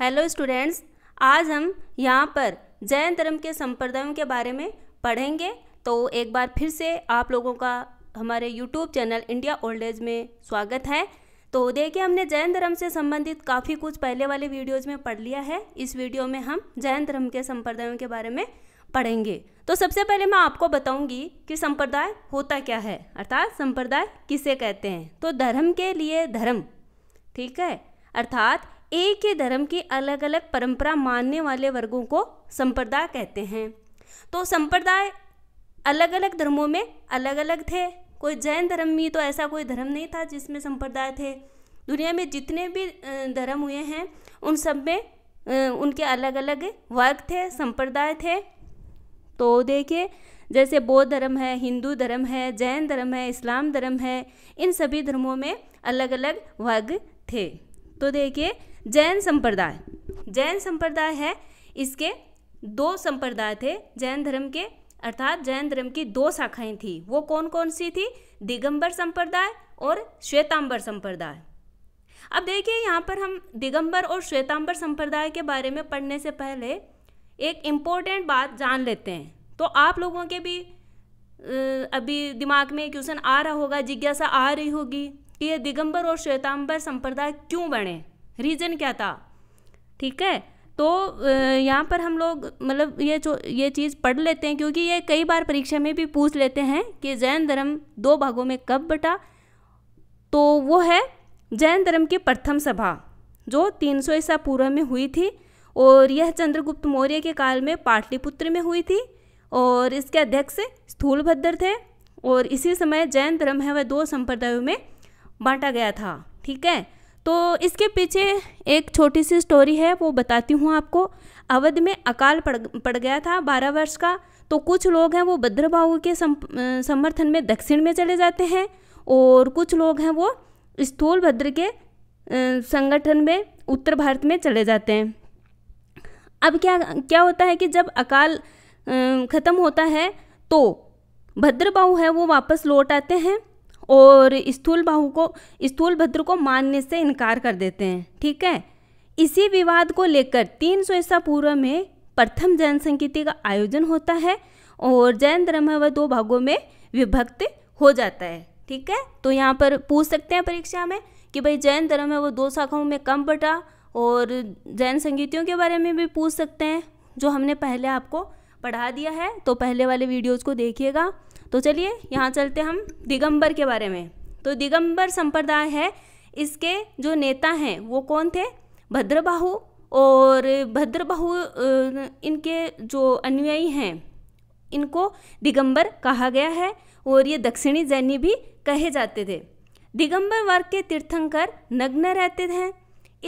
hello students आज हम यहाँ पर जैन धर्म के संप्रदायों के बारे में पढ़ेंगे तो एक बार फिर से आप लोगों का हमारे YouTube channel India old age में स्वागत है तो देखिए हमने जैन धर्म से संबंधित काफ़ी कुछ पहले वाले वीडियोज में पढ़ लिया है इस वीडियो में हम जैन धर्म के संप्रदायों के बारे में पढ़ेंगे तो सबसे पहले मैं आपको बताऊंगी कि संप्रदाय होता क्या है अर्थात संप्रदाय किसे कहते हैं तो धर्म के लिए धर्म ठीक है अर्थात एक ही धर्म की अलग अलग परंपरा मानने वाले वर्गों को संप्रदाय कहते हैं तो संप्रदाय अलग अलग धर्मों में अलग अलग थे कोई जैन धर्म में तो ऐसा कोई धर्म नहीं था जिसमें संप्रदाय थे दुनिया में जितने भी धर्म हुए हैं उन सब में उनके अलग अलग वर्ग थे संप्रदाय थे तो देखिए जैसे बौद्ध धर्म है हिंदू धर्म है जैन धर्म है इस्लाम धर्म है इन सभी धर्मों में अलग अलग वर्ग थे तो देखिए जैन संप्रदाय जैन संप्रदाय है इसके दो संप्रदाय थे जैन धर्म के अर्थात जैन धर्म की दो शाखाएं थी वो कौन कौन सी थी दिगंबर संप्रदाय और श्वेतांबर संप्रदाय अब देखिए यहाँ पर हम दिगंबर और श्वेतांबर संप्रदाय के बारे में पढ़ने से पहले एक इम्पोर्टेंट बात जान लेते हैं तो आप लोगों के भी अभी दिमाग में क्वेश्चन आ रहा होगा जिज्ञासा आ रही होगी कि ये दिगंबर और श्वेतांबर संप्रदाय क्यों बने रीज़न क्या था ठीक है तो यहाँ पर हम लोग मतलब ये जो ये चीज़ पढ़ लेते हैं क्योंकि ये कई बार परीक्षा में भी पूछ लेते हैं कि जैन धर्म दो भागों में कब बटा तो वो है जैन धर्म की प्रथम सभा जो 300 सौ ईसा पूर्व में हुई थी और यह चंद्रगुप्त मौर्य के काल में पाटलिपुत्र में हुई थी और इसके अध्यक्ष स्थूलभद्र थे और इसी समय जैन धर्म है वह दो संप्रदायों में बांटा गया था ठीक है तो इसके पीछे एक छोटी सी स्टोरी है वो बताती हूँ आपको अवध में अकाल पड़ पड़ गया था बारह वर्ष का तो कुछ लोग हैं वो भद्रबाहु के सम, समर्थन में दक्षिण में चले जाते हैं और कुछ लोग हैं वो स्थूल भद्र के संगठन में उत्तर भारत में चले जाते हैं अब क्या क्या होता है कि जब अकाल ख़त्म होता है तो भद्रबाहु है वो वापस लौट आते हैं और स्थूल बाहु को स्थूल भद्र को मानने से इनकार कर देते हैं ठीक है इसी विवाद को लेकर तीन सौ ईसा पूर्व में प्रथम जैन संगीति का आयोजन होता है और जैन धर्म वह दो भागों में विभक्त हो जाता है ठीक है तो यहाँ पर पूछ सकते हैं परीक्षा में कि भाई जैन धर्म है वो दो शाखाओं में कम बटा और जैन संगीतियों के बारे में भी पूछ सकते हैं जो हमने पहले आपको पढ़ा दिया है तो पहले वाले वीडियोज़ को देखिएगा तो चलिए यहाँ चलते हम दिगंबर के बारे में तो दिगंबर संप्रदाय है इसके जो नेता हैं वो कौन थे भद्रबाहु और भद्रबाहु इनके जो अनुयायी हैं इनको दिगंबर कहा गया है और ये दक्षिणी जैनी भी कहे जाते थे दिगंबर वर्ग के तीर्थंकर नग्न रहते थे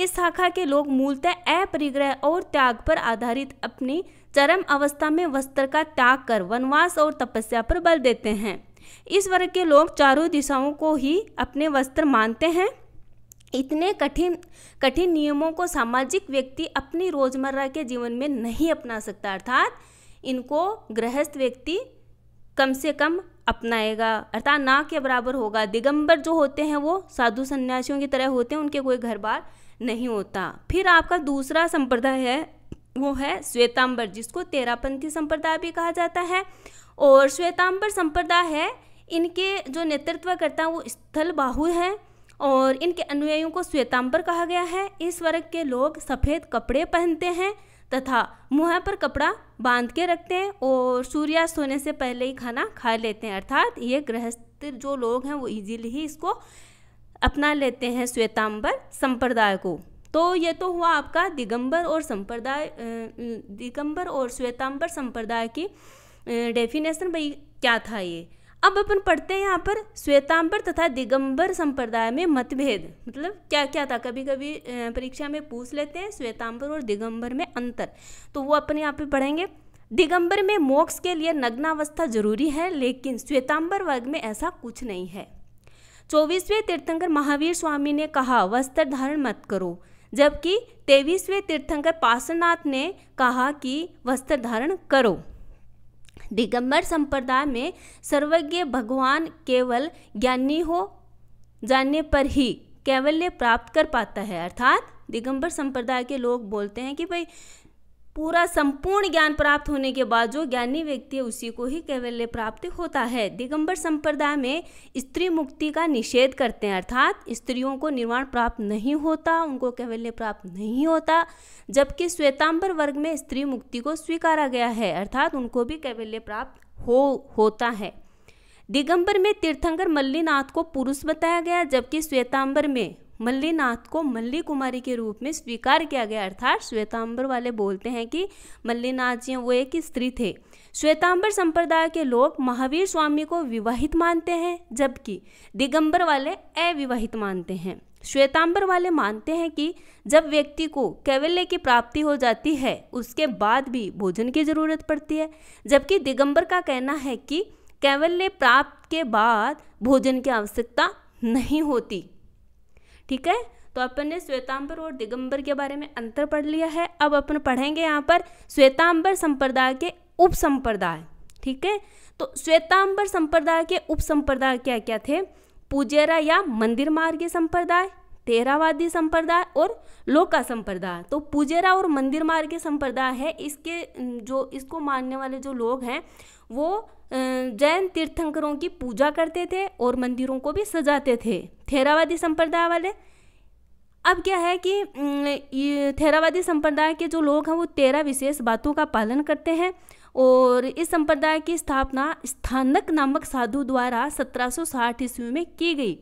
इस शाखा के लोग मूलतः अपरिग्रह और त्याग पर आधारित अपनी चरम अवस्था में वस्त्र का त्याग कर वनवास और तपस्या पर बल देते हैं इस वर्ग के लोग चारों दिशाओं को ही अपने वस्त्र मानते हैं इतने कठिन कठिन नियमों को सामाजिक व्यक्ति अपनी रोजमर्रा के जीवन में नहीं अपना सकता अर्थात इनको गृहस्थ व्यक्ति कम से कम अपनाएगा अर्थात ना के बराबर होगा दिगंबर जो होते हैं वो साधु सन्यासियों की तरह होते हैं उनके कोई घर बार नहीं होता फिर आपका दूसरा संप्रदाय है वो है श्वेतांबर जिसको तेरापंथी संप्रदाय भी कहा जाता है और श्वेतांबर संप्रदाय है इनके जो नेतृत्व करता है वो स्थल बाहु है और इनके अनुयायियों को श्वेतांबर कहा गया है इस वर्ग के लोग सफ़ेद कपड़े पहनते हैं तथा मुँह पर कपड़ा बांध के रखते हैं और सूर्यास्त होने से पहले ही खाना खा लेते हैं अर्थात ये गृहस्थ जो लोग हैं वो इजीली ही इसको अपना लेते हैं श्वेतांबर संप्रदाय को तो ये तो हुआ आपका दिगंबर और संप्रदाय दिगंबर और श्वेतांबर संप्रदाय की डेफिनेशन भाई क्या था ये अब अपन पढ़ते हैं यहाँ पर श्वेतांबर तथा दिगंबर संप्रदाय में मतभेद मतलब क्या क्या था कभी कभी परीक्षा में पूछ लेते हैं श्वेतांबर और दिगंबर में अंतर तो वो अपन यहाँ पे पढ़ेंगे दिगंबर में मोक्ष के लिए नग्नावस्था जरूरी है लेकिन श्वेतांबर वर्ग में ऐसा कुछ नहीं है चौबीसवें तीर्थंकर महावीर स्वामी ने कहा वस्त्र धारण मत करो जबकि तेईसवें तीर्थंकर पार्श्वनाथ ने कहा कि वस्त्र धारण करो दिगंबर संप्रदाय में सर्वज्ञ भगवान केवल ज्ञानी हो जानने पर ही कैवल्य प्राप्त कर पाता है अर्थात दिगंबर संप्रदाय के लोग बोलते हैं कि भाई पूरा संपूर्ण ज्ञान प्राप्त होने के बाद जो ज्ञानी व्यक्ति है उसी को ही कैवल्य प्राप्त होता है दिगंबर संप्रदाय में स्त्री मुक्ति का निषेध करते हैं अर्थात स्त्रियों को निर्वाण प्राप्त नहीं होता उनको कैवल्य प्राप्त नहीं होता जबकि श्वेतांबर वर्ग में स्त्री मुक्ति को स्वीकारा गया है अर्थात उनको भी कैवल्य प्राप्त हो होता है दिगंबर में तीर्थंकर मल्लीनाथ को पुरुष बताया गया जबकि श्वेतांबर में मल्लीनाथ को मल्ली कुमारी के रूप में स्वीकार किया गया अर्थात श्वेतांबर वाले बोलते हैं कि मल्लीनाथ जी वो एक स्त्री थे श्वेतांबर संप्रदाय के लोग महावीर स्वामी को विवाहित मानते हैं जबकि दिगंबर वाले अविवाहित मानते हैं श्वेतांबर वाले मानते हैं कि जब व्यक्ति को कैवल्य की प्राप्ति हो जाती है उसके बाद भी भोजन की जरूरत पड़ती है जबकि दिगंबर का कहना है कि कैवल्य प्राप्त के बाद भोजन की आवश्यकता नहीं होती ठीक है तो अपन ने श्वेतांबर और दिगंबर के बारे में अंतर पढ़ लिया है अब अपन पढ़ेंगे यहाँ पर श्वेतांबर संप्रदाय के उप संप्रदाय ठीक है तो श्वेतांबर संप्रदाय के उप संप्रदाय क्या क्या थे पूजेरा या मंदिर मार्ग संप्रदाय थेरावादी संप्रदाय और लोका संप्रदाय तो पुजेरा और मंदिर मार्ग के संप्रदाय है इसके जो इसको मानने वाले जो लोग हैं वो जैन तीर्थंकरों की पूजा करते थे और मंदिरों को भी सजाते थे थेरावादी संप्रदाय वाले अब क्या है कि थेरावादी संप्रदाय के जो लोग हैं वो तेरह विशेष बातों का पालन करते हैं और इस संप्रदाय की स्थापना स्थानक नामक साधु द्वारा 1760 ईस्वी में की गई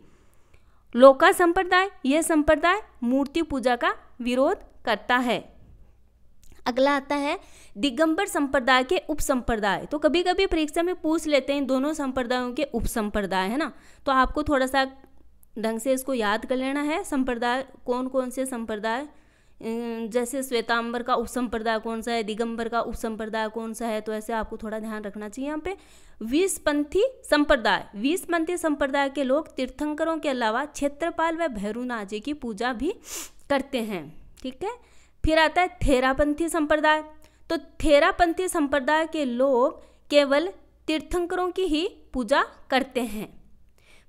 लोका संप्रदाय यह संप्रदाय मूर्ति पूजा का विरोध करता है अगला आता है दिगंबर संप्रदाय के उप संप्रदाय तो कभी कभी परीक्षा में पूछ लेते हैं दोनों संप्रदायों के उप संप्रदाय है ना तो आपको थोड़ा सा ढंग से इसको याद कर लेना है संप्रदाय कौन कौन से संप्रदाय जैसे श्वेतांबर का उपसंप्रदाय कौन सा है दिगंबर का उपसंप्रदाय कौन सा है तो ऐसे आपको थोड़ा ध्यान रखना चाहिए यहाँ पे विषपंथी संप्रदाय विषपंथी संप्रदाय के लोग तीर्थंकरों के अलावा क्षेत्रपाल व भैरूनाथ जी की पूजा भी करते हैं ठीक है फिर आता है थेरापंथी संप्रदाय तो थेरापंथी संप्रदाय के लोग केवल तीर्थंकरों की ही पूजा करते हैं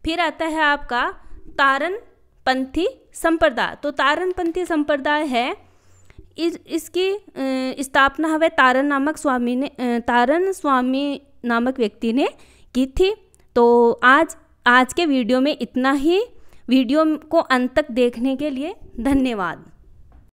फिर आता है आपका तारन पंथी संप्रदाय तो तारण पंथी संप्रदाय है इस इसकी स्थापना हमें तारण नामक स्वामी ने तारण स्वामी नामक व्यक्ति ने की थी तो आज आज के वीडियो में इतना ही वीडियो को अंत तक देखने के लिए धन्यवाद